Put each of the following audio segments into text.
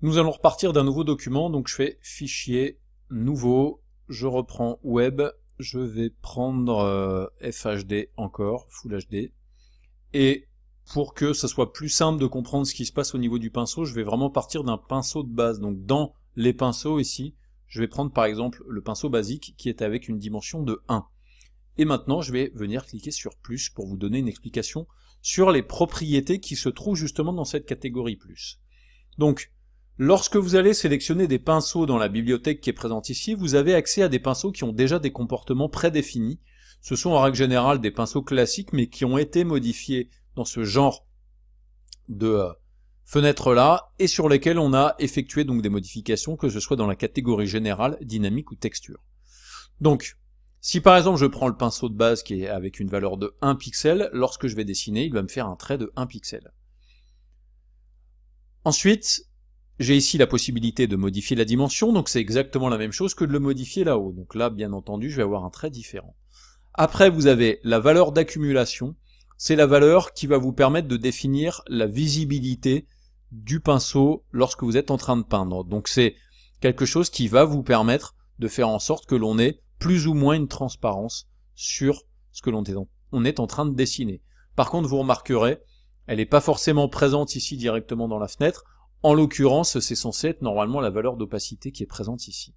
Nous allons repartir d'un nouveau document, donc je fais fichier, nouveau, je reprends web, je vais prendre euh, FHD encore, Full HD, et pour que ça soit plus simple de comprendre ce qui se passe au niveau du pinceau, je vais vraiment partir d'un pinceau de base. Donc dans les pinceaux ici, je vais prendre par exemple le pinceau basique qui est avec une dimension de 1. Et maintenant, je vais venir cliquer sur plus pour vous donner une explication sur les propriétés qui se trouvent justement dans cette catégorie plus. Donc, Lorsque vous allez sélectionner des pinceaux dans la bibliothèque qui est présente ici, vous avez accès à des pinceaux qui ont déjà des comportements prédéfinis. Ce sont en règle générale des pinceaux classiques, mais qui ont été modifiés dans ce genre de euh, fenêtre là, et sur lesquels on a effectué donc des modifications, que ce soit dans la catégorie générale, dynamique ou texture. Donc, si par exemple je prends le pinceau de base qui est avec une valeur de 1 pixel, lorsque je vais dessiner, il va me faire un trait de 1 pixel. Ensuite, j'ai ici la possibilité de modifier la dimension, donc c'est exactement la même chose que de le modifier là-haut. Donc là, bien entendu, je vais avoir un trait différent. Après, vous avez la valeur d'accumulation. C'est la valeur qui va vous permettre de définir la visibilité du pinceau lorsque vous êtes en train de peindre. Donc c'est quelque chose qui va vous permettre de faire en sorte que l'on ait plus ou moins une transparence sur ce que l'on est en train de dessiner. Par contre, vous remarquerez, elle n'est pas forcément présente ici directement dans la fenêtre. En l'occurrence, c'est censé être normalement la valeur d'opacité qui est présente ici.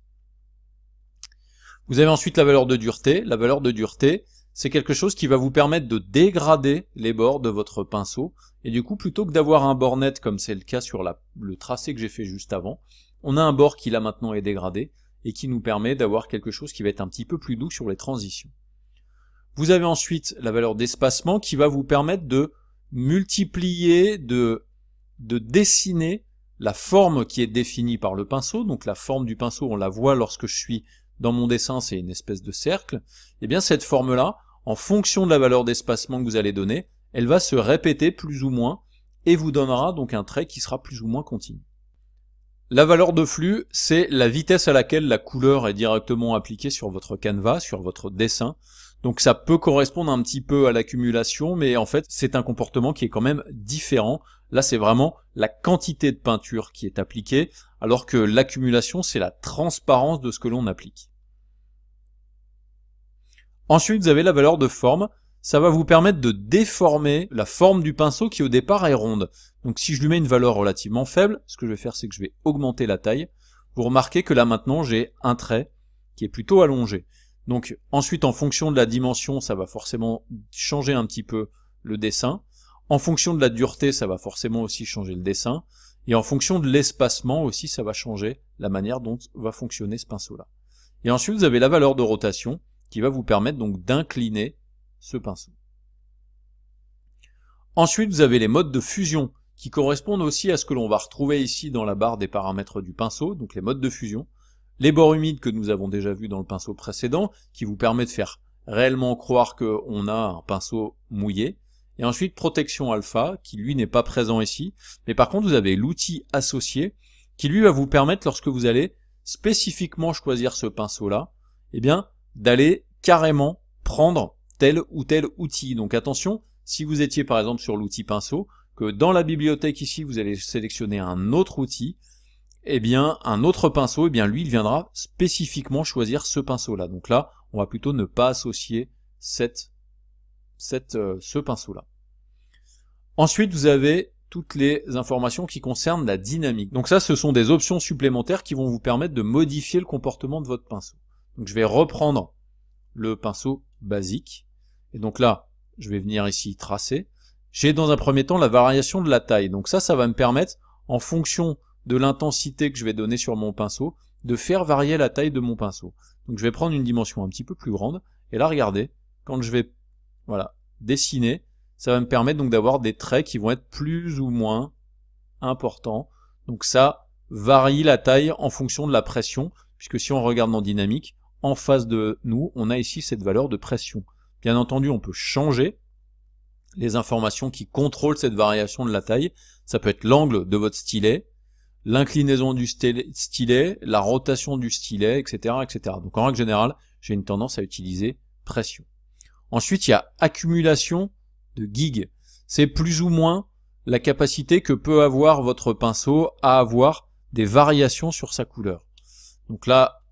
Vous avez ensuite la valeur de dureté. La valeur de dureté, c'est quelque chose qui va vous permettre de dégrader les bords de votre pinceau. Et du coup, plutôt que d'avoir un bord net comme c'est le cas sur le tracé que j'ai fait juste avant, on a un bord qui là maintenant est dégradé et qui nous permet d'avoir quelque chose qui va être un petit peu plus doux sur les transitions. Vous avez ensuite la valeur d'espacement qui va vous permettre de multiplier, de, de dessiner la forme qui est définie par le pinceau, donc la forme du pinceau, on la voit lorsque je suis dans mon dessin, c'est une espèce de cercle, et eh bien cette forme-là, en fonction de la valeur d'espacement que vous allez donner, elle va se répéter plus ou moins, et vous donnera donc un trait qui sera plus ou moins continu. La valeur de flux, c'est la vitesse à laquelle la couleur est directement appliquée sur votre canevas, sur votre dessin. Donc ça peut correspondre un petit peu à l'accumulation, mais en fait c'est un comportement qui est quand même différent. Là c'est vraiment la quantité de peinture qui est appliquée, alors que l'accumulation c'est la transparence de ce que l'on applique. Ensuite vous avez la valeur de forme. Ça va vous permettre de déformer la forme du pinceau qui au départ est ronde. Donc si je lui mets une valeur relativement faible, ce que je vais faire c'est que je vais augmenter la taille. Vous remarquez que là maintenant j'ai un trait qui est plutôt allongé. Donc ensuite, en fonction de la dimension, ça va forcément changer un petit peu le dessin. En fonction de la dureté, ça va forcément aussi changer le dessin. Et en fonction de l'espacement aussi, ça va changer la manière dont va fonctionner ce pinceau-là. Et ensuite, vous avez la valeur de rotation qui va vous permettre donc d'incliner ce pinceau. Ensuite, vous avez les modes de fusion qui correspondent aussi à ce que l'on va retrouver ici dans la barre des paramètres du pinceau, donc les modes de fusion les bords humides que nous avons déjà vus dans le pinceau précédent, qui vous permet de faire réellement croire qu'on a un pinceau mouillé, et ensuite protection alpha, qui lui n'est pas présent ici, mais par contre vous avez l'outil associé, qui lui va vous permettre, lorsque vous allez spécifiquement choisir ce pinceau-là, eh bien, d'aller carrément prendre tel ou tel outil. Donc attention, si vous étiez par exemple sur l'outil pinceau, que dans la bibliothèque ici, vous allez sélectionner un autre outil, eh bien, un autre pinceau, eh bien, lui, il viendra spécifiquement choisir ce pinceau-là. Donc là, on va plutôt ne pas associer cette, cette, euh, ce pinceau-là. Ensuite, vous avez toutes les informations qui concernent la dynamique. Donc ça, ce sont des options supplémentaires qui vont vous permettre de modifier le comportement de votre pinceau. Donc je vais reprendre le pinceau basique. Et donc là, je vais venir ici tracer. J'ai dans un premier temps la variation de la taille. Donc ça, ça va me permettre, en fonction de l'intensité que je vais donner sur mon pinceau, de faire varier la taille de mon pinceau. Donc je vais prendre une dimension un petit peu plus grande, et là regardez, quand je vais voilà, dessiner, ça va me permettre donc d'avoir des traits qui vont être plus ou moins importants. Donc ça varie la taille en fonction de la pression, puisque si on regarde en dynamique, en face de nous, on a ici cette valeur de pression. Bien entendu, on peut changer les informations qui contrôlent cette variation de la taille. Ça peut être l'angle de votre stylet, l'inclinaison du stylet, la rotation du stylet, etc. etc. Donc en règle générale, j'ai une tendance à utiliser pression. Ensuite, il y a accumulation de gigs. C'est plus ou moins la capacité que peut avoir votre pinceau à avoir des variations sur sa couleur. Donc là,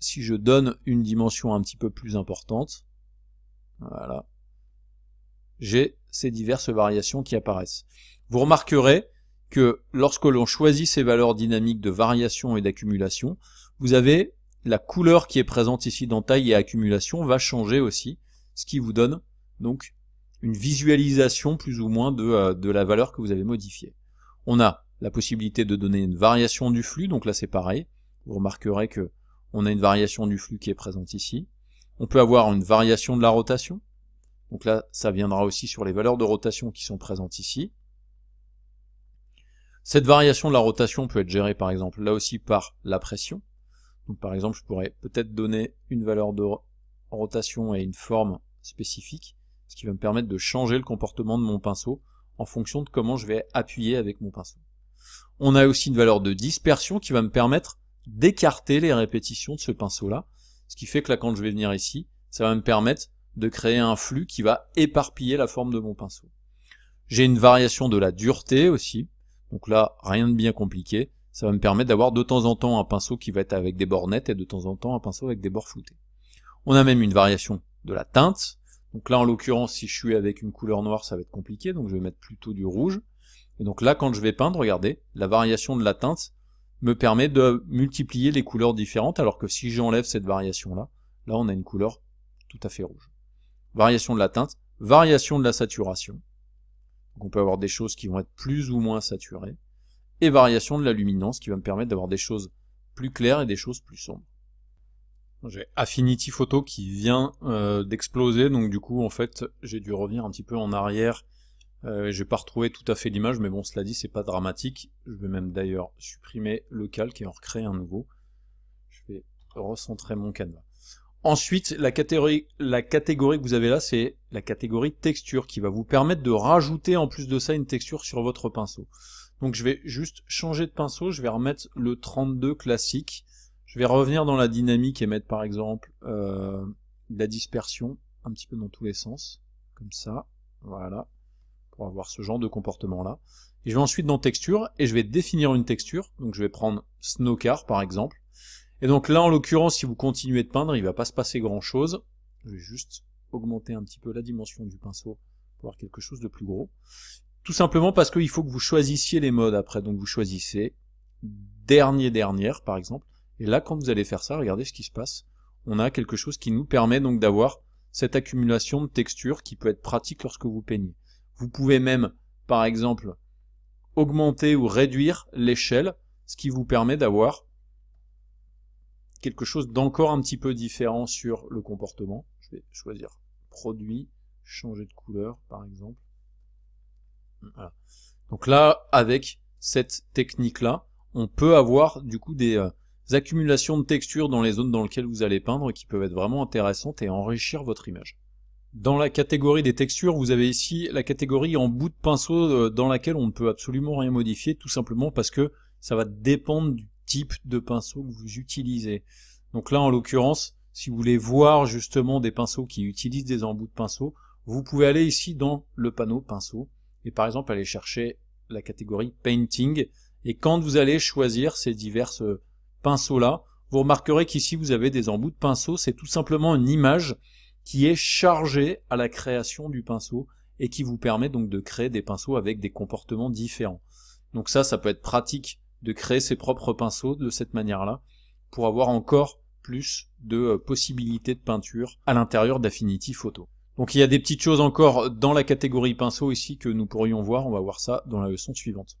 si je donne une dimension un petit peu plus importante, voilà, j'ai ces diverses variations qui apparaissent. Vous remarquerez que lorsque l'on choisit ces valeurs dynamiques de variation et d'accumulation, vous avez la couleur qui est présente ici dans taille et accumulation va changer aussi, ce qui vous donne donc une visualisation plus ou moins de, euh, de la valeur que vous avez modifiée. On a la possibilité de donner une variation du flux, donc là c'est pareil, vous remarquerez que on a une variation du flux qui est présente ici. On peut avoir une variation de la rotation, donc là ça viendra aussi sur les valeurs de rotation qui sont présentes ici. Cette variation de la rotation peut être gérée par exemple là aussi par la pression. Donc par exemple je pourrais peut-être donner une valeur de rotation et une forme spécifique, ce qui va me permettre de changer le comportement de mon pinceau en fonction de comment je vais appuyer avec mon pinceau. On a aussi une valeur de dispersion qui va me permettre d'écarter les répétitions de ce pinceau-là, ce qui fait que là quand je vais venir ici, ça va me permettre de créer un flux qui va éparpiller la forme de mon pinceau. J'ai une variation de la dureté aussi, donc là, rien de bien compliqué. Ça va me permettre d'avoir de temps en temps un pinceau qui va être avec des bords nets et de temps en temps un pinceau avec des bords floutés. On a même une variation de la teinte. Donc là, en l'occurrence, si je suis avec une couleur noire, ça va être compliqué, donc je vais mettre plutôt du rouge. Et donc là, quand je vais peindre, regardez, la variation de la teinte me permet de multiplier les couleurs différentes, alors que si j'enlève cette variation-là, là on a une couleur tout à fait rouge. Variation de la teinte, variation de la saturation, donc on peut avoir des choses qui vont être plus ou moins saturées, et variation de la luminance qui va me permettre d'avoir des choses plus claires et des choses plus sombres. J'ai Affinity Photo qui vient euh, d'exploser, donc du coup en fait j'ai dû revenir un petit peu en arrière. Je euh, j'ai pas retrouvé tout à fait l'image, mais bon cela dit c'est pas dramatique. Je vais même d'ailleurs supprimer le calque et en recréer un nouveau. Je vais recentrer mon canevas. Ensuite, la catégorie, la catégorie que vous avez là, c'est la catégorie texture qui va vous permettre de rajouter en plus de ça une texture sur votre pinceau. Donc je vais juste changer de pinceau, je vais remettre le 32 classique. Je vais revenir dans la dynamique et mettre par exemple euh, la dispersion un petit peu dans tous les sens, comme ça, voilà, pour avoir ce genre de comportement là. Et je vais ensuite dans texture et je vais définir une texture, donc je vais prendre snowcar par exemple, et donc là, en l'occurrence, si vous continuez de peindre, il va pas se passer grand-chose. Je vais juste augmenter un petit peu la dimension du pinceau pour avoir quelque chose de plus gros. Tout simplement parce qu'il faut que vous choisissiez les modes après. Donc vous choisissez dernier, dernière, par exemple. Et là, quand vous allez faire ça, regardez ce qui se passe. On a quelque chose qui nous permet donc d'avoir cette accumulation de texture qui peut être pratique lorsque vous peignez. Vous pouvez même, par exemple, augmenter ou réduire l'échelle, ce qui vous permet d'avoir quelque chose d'encore un petit peu différent sur le comportement. Je vais choisir produit, changer de couleur par exemple. Donc là, avec cette technique-là, on peut avoir du coup des euh, accumulations de textures dans les zones dans lesquelles vous allez peindre qui peuvent être vraiment intéressantes et enrichir votre image. Dans la catégorie des textures, vous avez ici la catégorie en bout de pinceau euh, dans laquelle on ne peut absolument rien modifier, tout simplement parce que ça va dépendre du type de pinceau que vous utilisez. Donc là, en l'occurrence, si vous voulez voir justement des pinceaux qui utilisent des embouts de pinceau, vous pouvez aller ici dans le panneau pinceau et par exemple aller chercher la catégorie painting. Et quand vous allez choisir ces diverses pinceaux-là, vous remarquerez qu'ici vous avez des embouts de pinceau. C'est tout simplement une image qui est chargée à la création du pinceau et qui vous permet donc de créer des pinceaux avec des comportements différents. Donc ça, ça peut être pratique de créer ses propres pinceaux de cette manière-là, pour avoir encore plus de euh, possibilités de peinture à l'intérieur d'Affinity Photo. Donc il y a des petites choses encore dans la catégorie pinceau ici que nous pourrions voir, on va voir ça dans la leçon suivante.